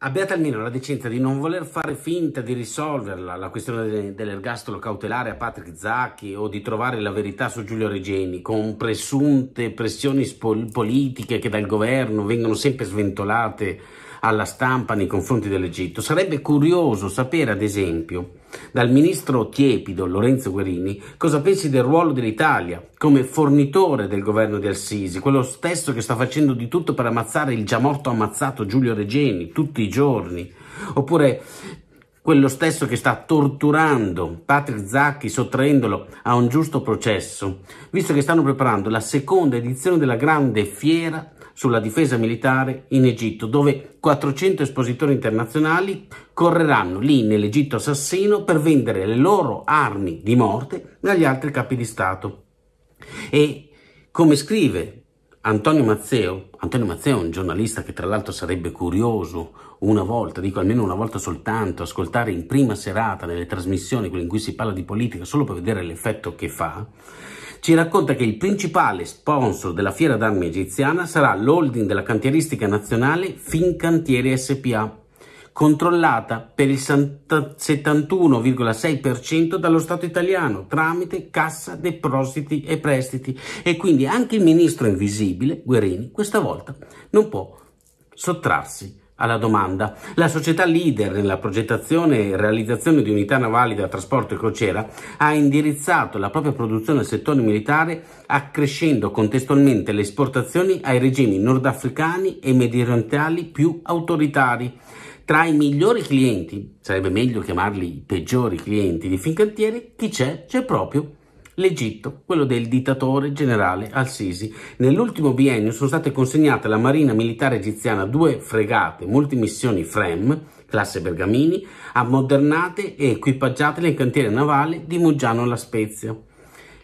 Abbiate almeno la decenza di non voler fare finta di risolverla la questione dell'ergastolo cautelare a Patrick Zacchi o di trovare la verità su Giulio Regeni con presunte pressioni politiche che dal governo vengono sempre sventolate alla stampa nei confronti dell'Egitto. Sarebbe curioso sapere, ad esempio, dal ministro tiepido Lorenzo Guerini cosa pensi del ruolo dell'Italia come fornitore del governo di Al-Sisi, quello stesso che sta facendo di tutto per ammazzare il già morto ammazzato Giulio Regeni tutti i giorni, oppure quello stesso che sta torturando Patrick Zacchi sottraendolo a un giusto processo, visto che stanno preparando la seconda edizione della grande fiera sulla difesa militare in Egitto, dove 400 espositori internazionali correranno lì nell'Egitto assassino per vendere le loro armi di morte agli altri capi di Stato. E come scrive Antonio Mazzeo, Antonio Mazzeo è un giornalista che tra l'altro sarebbe curioso una volta, dico almeno una volta soltanto, ascoltare in prima serata nelle trasmissioni quelle in cui si parla di politica solo per vedere l'effetto che fa, ci racconta che il principale sponsor della fiera d'armi egiziana sarà l'holding della cantieristica nazionale Fincantieri SPA, controllata per il 71,6% dallo Stato italiano tramite Cassa Depositi e Prestiti e quindi anche il ministro invisibile Guerini questa volta non può sottrarsi alla domanda. La società leader nella progettazione e realizzazione di unità navali da trasporto e crociera ha indirizzato la propria produzione al settore militare accrescendo contestualmente le esportazioni ai regimi nordafricani e mediorientali più autoritari. Tra i migliori clienti, sarebbe meglio chiamarli i peggiori clienti di Fincantieri, chi c'è? C'è proprio L'Egitto, quello del dittatore generale al-Sisi. Nell'ultimo biennio sono state consegnate alla Marina Militare Egiziana due fregate multimissioni FREM, classe Bergamini, ammodernate e equipaggiate nel cantiere navale di Muggiano La Spezia.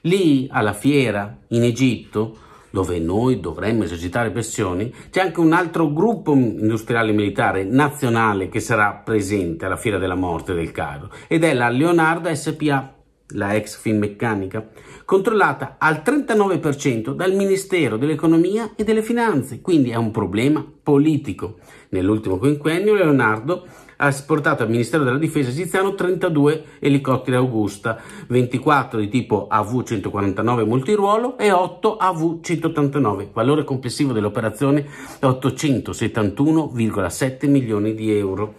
Lì, alla fiera, in Egitto, dove noi dovremmo esercitare pressioni, c'è anche un altro gruppo industriale militare nazionale che sarà presente alla Fiera della Morte del Cairo ed è la Leonardo SPA la ex Finmeccanica, controllata al 39% dal Ministero dell'Economia e delle Finanze, quindi è un problema politico. Nell'ultimo quinquennio Leonardo ha esportato al Ministero della Difesa egiziano 32 elicotteri Augusta, 24 di tipo AV-149 multiruolo e 8 AV-189, valore complessivo dell'operazione 871,7 milioni di euro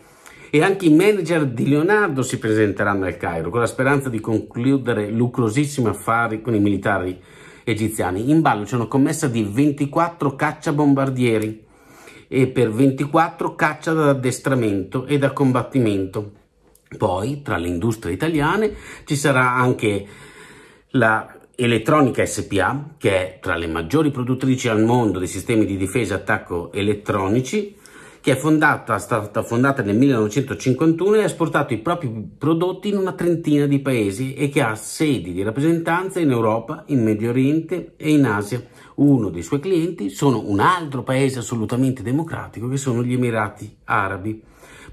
e anche i manager di Leonardo si presenteranno al Cairo con la speranza di concludere lucrosissimi affari con i militari egiziani. In ballo c'è una commessa di 24 cacciabombardieri e per 24 caccia da addestramento e da combattimento. Poi tra le industrie italiane ci sarà anche la Elettronica SPA, che è tra le maggiori produttrici al mondo di sistemi di difesa e attacco elettronici, che è, fondata, stata fondata nel 1951 e ha esportato i propri prodotti in una trentina di paesi e che ha sedi di rappresentanza in Europa, in Medio Oriente e in Asia. Uno dei suoi clienti sono un altro paese assolutamente democratico che sono gli Emirati Arabi.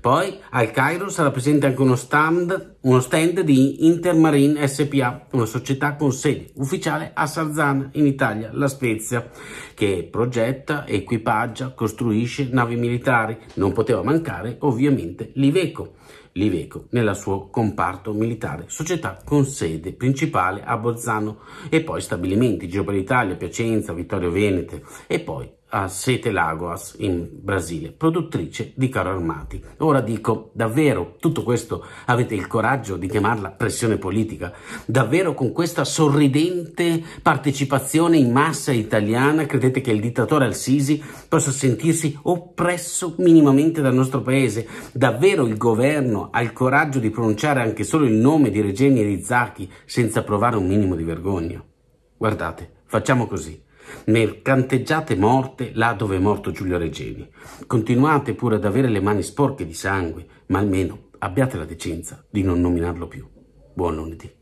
Poi al Cairo sarà presente anche uno stand, uno stand di Intermarine SPA, una società con sede ufficiale a Sarzana in Italia, La Spezia, che progetta, equipaggia, costruisce navi militari. Non poteva mancare ovviamente l'Iveco. L'Iveco nel suo comparto militare, società con sede principale a Bolzano e poi stabilimenti Giro per l'Italia, Piacenza, Vittorio Venete e poi a Sete Lagoas in Brasile, produttrice di carro armati. Ora dico, davvero tutto questo avete il coraggio di chiamarla pressione politica? Davvero con questa sorridente partecipazione in massa italiana credete che il dittatore Al-Sisi possa sentirsi oppresso minimamente dal nostro paese? Davvero il governo ha il coraggio di pronunciare anche solo il nome di Regeni Rizzacchi senza provare un minimo di vergogna? Guardate, facciamo così mercanteggiate morte là dove è morto Giulio Regeni. Continuate pure ad avere le mani sporche di sangue, ma almeno abbiate la decenza di non nominarlo più. Buon lunedì.